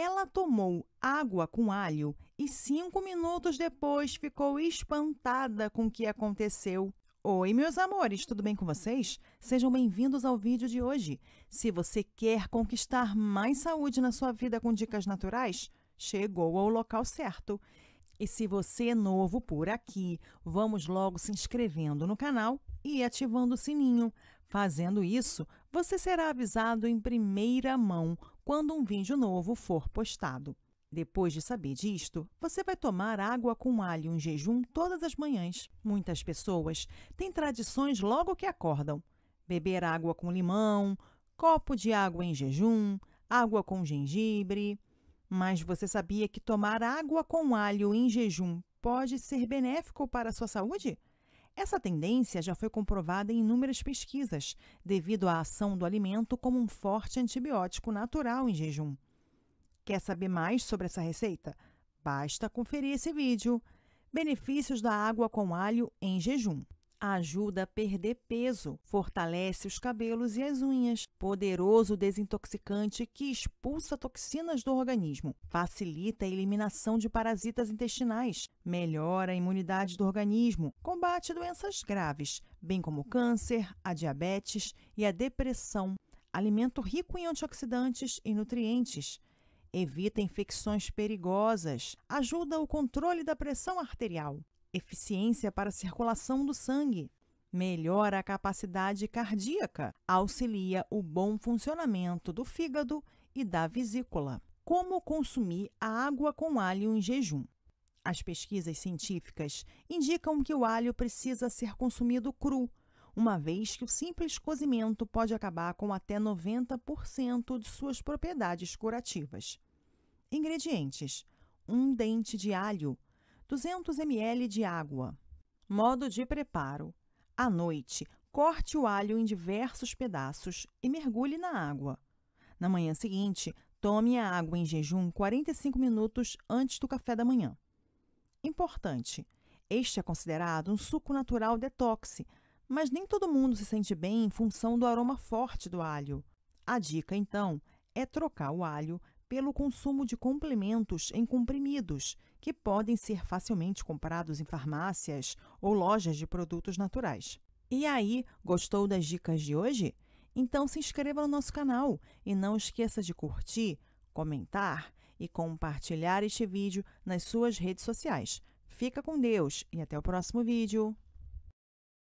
Ela tomou água com alho e cinco minutos depois ficou espantada com o que aconteceu. Oi, meus amores, tudo bem com vocês? Sejam bem-vindos ao vídeo de hoje. Se você quer conquistar mais saúde na sua vida com dicas naturais, chegou ao local certo. E se você é novo por aqui, vamos logo se inscrevendo no canal e ativando o sininho. Fazendo isso, você será avisado em primeira mão quando um vídeo novo for postado. Depois de saber disto, você vai tomar água com alho em jejum todas as manhãs. Muitas pessoas têm tradições logo que acordam: beber água com limão, copo de água em jejum, água com gengibre. Mas você sabia que tomar água com alho em jejum pode ser benéfico para a sua saúde? Essa tendência já foi comprovada em inúmeras pesquisas, devido à ação do alimento como um forte antibiótico natural em jejum. Quer saber mais sobre essa receita? Basta conferir esse vídeo. Benefícios da água com alho em jejum ajuda a perder peso, fortalece os cabelos e as unhas, poderoso desintoxicante que expulsa toxinas do organismo, facilita a eliminação de parasitas intestinais, melhora a imunidade do organismo, combate doenças graves, bem como câncer, a diabetes e a depressão. Alimento rico em antioxidantes e nutrientes evita infecções perigosas, ajuda o controle da pressão arterial, eficiência para a circulação do sangue, melhora a capacidade cardíaca, auxilia o bom funcionamento do fígado e da vesícula. Como consumir a água com alho em jejum? As pesquisas científicas indicam que o alho precisa ser consumido cru, uma vez que o simples cozimento pode acabar com até 90% de suas propriedades curativas. Ingredientes: um dente de alho, 200 ml de água. Modo de preparo: à noite, corte o alho em diversos pedaços e mergulhe na água. Na manhã seguinte, tome a água em jejum 45 minutos antes do café da manhã. Importante: este é considerado um suco natural detox, mas nem todo mundo se sente bem em função do aroma forte do alho. A dica, então, é trocar o alho pelo consumo de complementos em comprimidos, que podem ser facilmente comprados em farmácias ou lojas de produtos naturais. E aí, gostou das dicas de hoje? Então se inscreva no nosso canal e não esqueça de curtir, comentar e compartilhar este vídeo nas suas redes sociais. Fica com Deus e até o próximo vídeo!